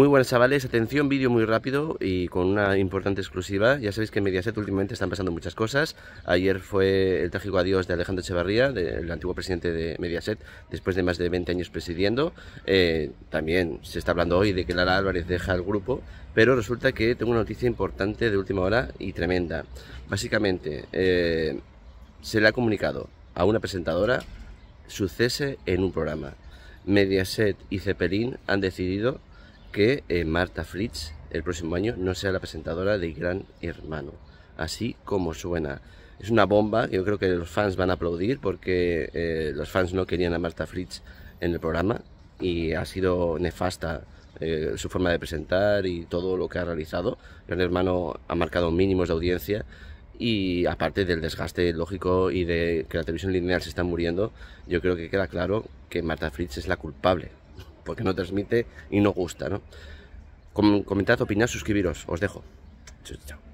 Muy buenas chavales, atención, vídeo muy rápido y con una importante exclusiva. Ya sabéis que en Mediaset últimamente están pasando muchas cosas. Ayer fue el trágico adiós de Alejandro Echevarría, el antiguo presidente de Mediaset, después de más de 20 años presidiendo. Eh, también se está hablando hoy de que Lara Álvarez deja el grupo, pero resulta que tengo una noticia importante de última hora y tremenda. Básicamente, eh, se le ha comunicado a una presentadora su cese en un programa. Mediaset y Zeppelin han decidido que eh, Marta Fritz el próximo año no sea la presentadora de Gran Hermano. Así como suena. Es una bomba, yo creo que los fans van a aplaudir porque eh, los fans no querían a Marta Fritz en el programa y ha sido nefasta eh, su forma de presentar y todo lo que ha realizado. Gran Hermano ha marcado mínimos de audiencia y aparte del desgaste lógico y de que la televisión lineal se está muriendo, yo creo que queda claro que Marta Fritz es la culpable que no transmite y no gusta, ¿no? comentad, opinad, suscribiros. Os dejo. Chao, chao.